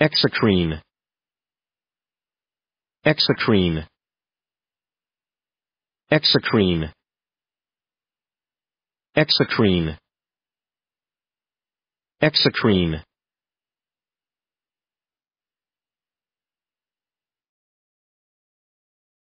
exocrine exocrine exocrine exocrine exocrine